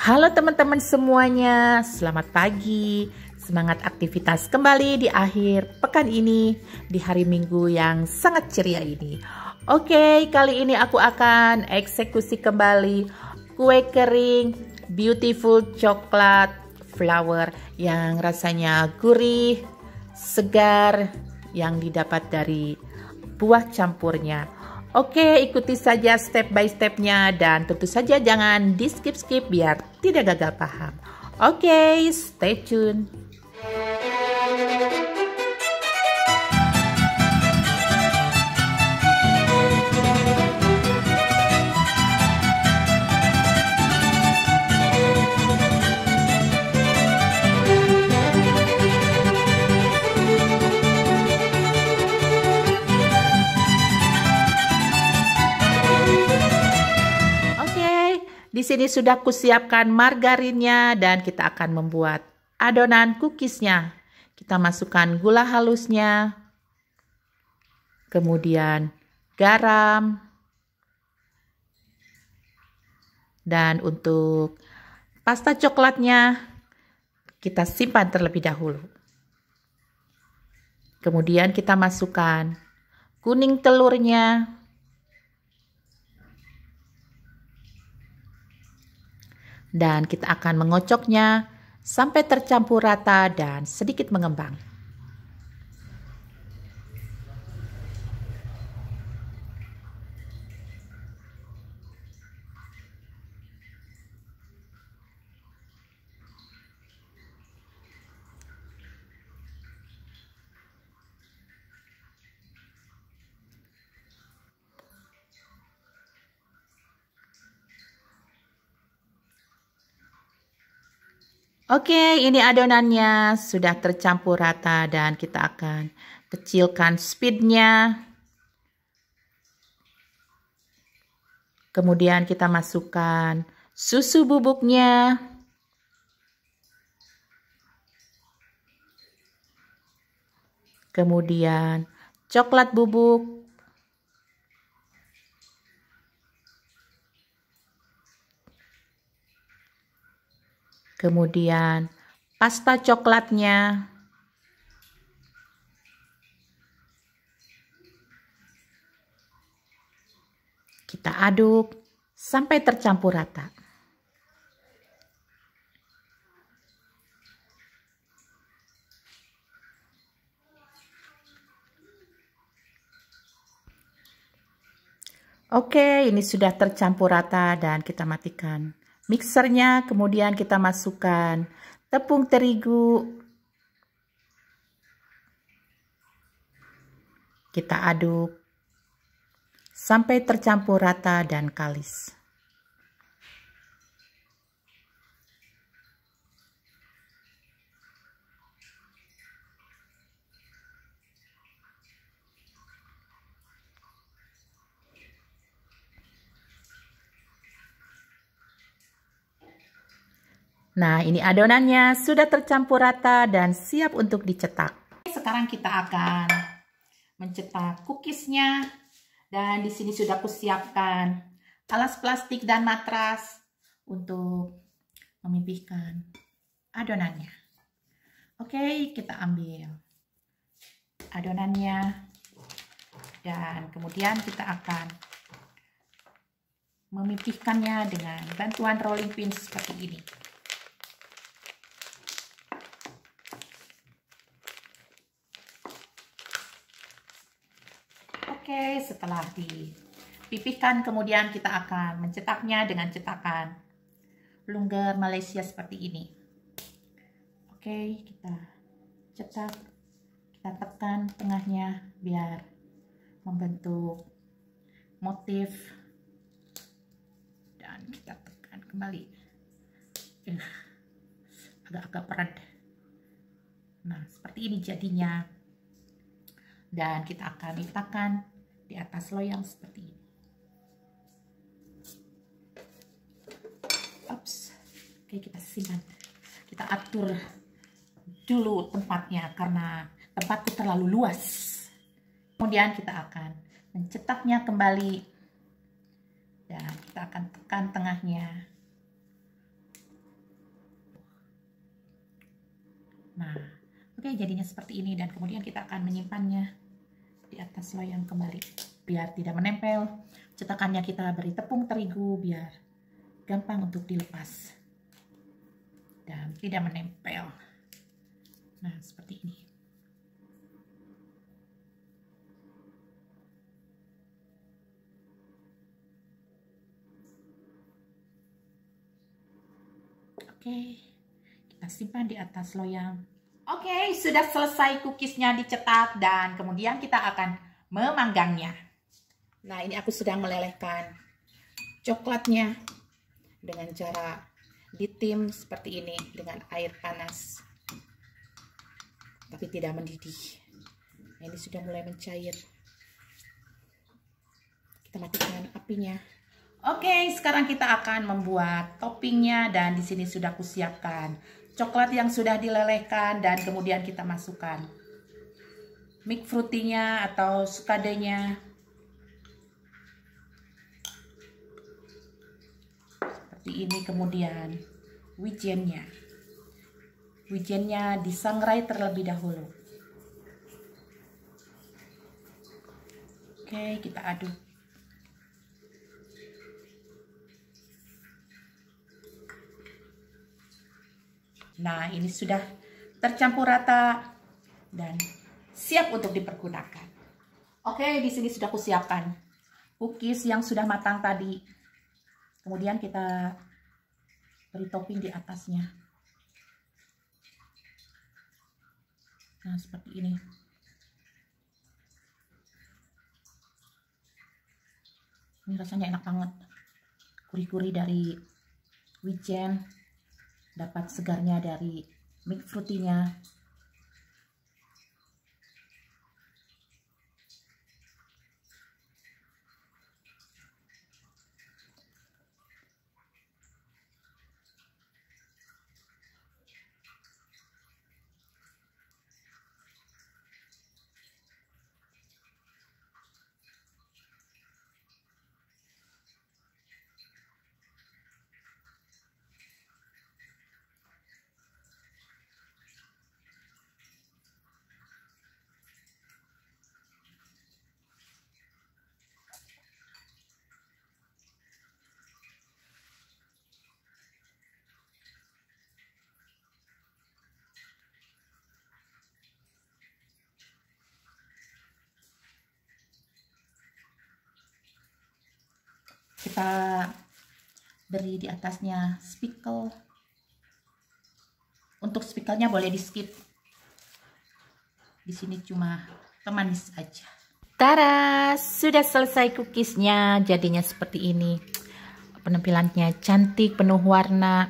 Halo teman-teman semuanya, selamat pagi. Semangat aktivitas kembali di akhir pekan ini, di hari Minggu yang sangat ceria ini. Oke, kali ini aku akan eksekusi kembali kue kering beautiful coklat flower yang rasanya gurih, segar yang didapat dari buah campurnya. Oke, ikuti saja step by stepnya dan tentu saja jangan di skip-skip biar tidak gagal paham. Oke, stay tune. sini sudah kusiapkan margarinnya dan kita akan membuat adonan cookiesnya. Kita masukkan gula halusnya, kemudian garam, dan untuk pasta coklatnya kita simpan terlebih dahulu. Kemudian kita masukkan kuning telurnya, dan kita akan mengocoknya sampai tercampur rata dan sedikit mengembang. Oke, ini adonannya sudah tercampur rata dan kita akan kecilkan speednya. Kemudian kita masukkan susu bubuknya. Kemudian coklat bubuk kemudian pasta coklatnya, kita aduk sampai tercampur rata. Oke, ini sudah tercampur rata dan kita matikan mixernya, kemudian kita masukkan tepung terigu, kita aduk sampai tercampur rata dan kalis. Nah, ini adonannya sudah tercampur rata dan siap untuk dicetak. Sekarang kita akan mencetak cookiesnya. Dan di sini sudah aku siapkan alas plastik dan matras untuk memipihkan adonannya. Oke, kita ambil adonannya. Dan kemudian kita akan memipihkannya dengan bantuan rolling pin seperti ini. Oke, setelah dipipihkan kemudian kita akan mencetaknya dengan cetakan lunger Malaysia seperti ini. Oke, kita cetak, kita tekan tengahnya biar membentuk motif dan kita tekan kembali. Eh, agak-agak perat. Nah, seperti ini jadinya. Dan kita akan letakkan di atas loyang seperti ini Ups, oke kita simpan. kita atur dulu tempatnya karena tempatku terlalu luas kemudian kita akan mencetaknya kembali dan kita akan tekan tengahnya nah oke jadinya seperti ini dan kemudian kita akan menyimpannya atas loyang kembali biar tidak menempel cetakannya kita beri tepung terigu biar gampang untuk dilepas dan tidak menempel nah seperti ini Oke, kita simpan di atas loyang Oke, okay, sudah selesai cookiesnya dicetak dan kemudian kita akan memanggangnya. Nah, ini aku sedang melelehkan coklatnya dengan cara ditim seperti ini dengan air panas. Tapi tidak mendidih. Nah, ini sudah mulai mencair. Kita matikan apinya. Oke, okay, sekarang kita akan membuat toppingnya dan di sini sudah kusiapkan coklat yang sudah dilelehkan dan kemudian kita masukkan mix fruitinya atau sukadenya seperti ini kemudian wijennya wijennya disangrai terlebih dahulu oke kita aduk Nah, ini sudah tercampur rata dan siap untuk dipergunakan. Oke, di sini sudah siapkan cookies yang sudah matang tadi. Kemudian kita beri topping di atasnya. Nah, seperti ini. Ini rasanya enak banget. Kuri kuri dari wijen dapat segarnya dari milk fruity kita beri di atasnya spikel untuk spikelnya boleh di skip di sini cuma pemanis aja Tara sudah selesai cookiesnya jadinya seperti ini penampilannya cantik penuh warna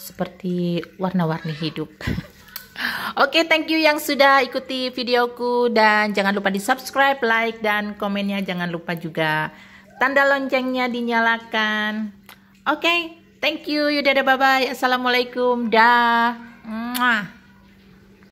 seperti warna-warni hidup Oke, okay, thank you yang sudah ikuti videoku dan jangan lupa di subscribe, like, dan komennya jangan lupa juga. Tanda loncengnya dinyalakan. Oke, okay, thank you. Yaudah, bye-bye. Assalamualaikum. Dah.